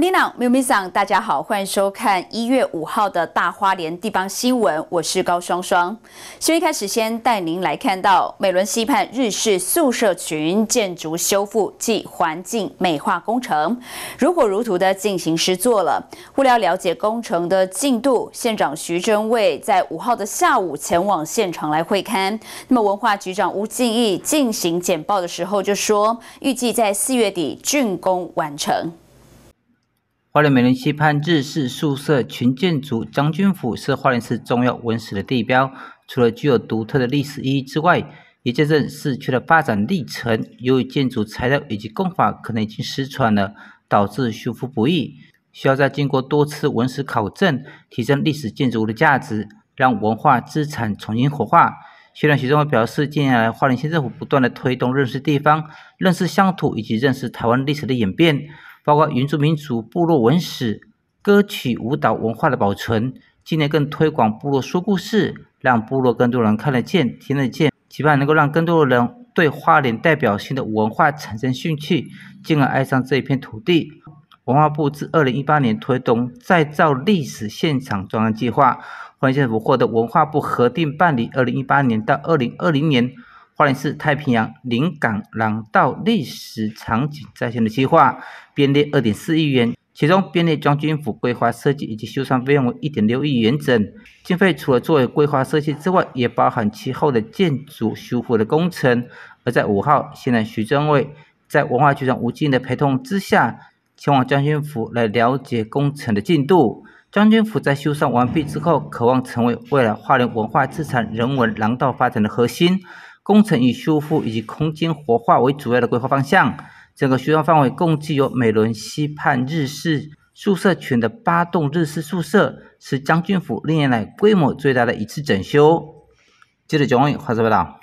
m o r n m i 大家好，欢迎收看一月五号的大花莲地方新闻。我是高双双。新闻开始，先带您来看到美伦西畔日式宿舍群建筑修复暨环境美化工程，如火如荼的进行施作了。为了了解工程的进度，县长徐祯伟在五号的下午前往现场来会刊。那么文化局长吴敬义进行简报的时候就说，预计在四月底竣工完成。花莲美期溪日式宿舍群建筑将军府是花莲市重要文史的地标，除了具有独特的历史意义之外，也见证市区的发展历程。由于建筑材料以及工法可能已经失传了，导致修复不易，需要再经过多次文史考证，提升历史建筑物的价值，让文化资产重新活化。虽然徐政华表示，近年来花莲县政府不断的推动认识地方、认识乡土以及认识台湾历史的演变。包括原住民族部落文史、歌曲、舞蹈文化的保存，今年更推广部落说故事，让部落更多人看得见、听得见，期盼能够让更多的人对花莲代表性的文化产生兴趣，进而爱上这一片土地。文化部自二零一八年推动再造历史现场专案计划，欢迎县府获得文化部核定办理二零一八年到二零二零年。花莲市太平洋临港廊道历史场景再现的计划编列二点四亿元，其中编列将军府规划设计以及修缮费用为一点六亿元整。经费除了作为规划设计之外，也包含其后的建筑修复的工程。而在五号，现在徐正伟在文化局长吴静的陪同之下，前往将军府来了解工程的进度。将军府在修缮完毕之后，渴望成为未来花莲文化资产人文廊道发展的核心。工程以修复以及空间活化为主要的规划方向，整个学校范围共计有美伦西畔日式宿舍群的八栋日式宿舍，是将军府历年来规模最大的一次整修。记者蒋伟华报道。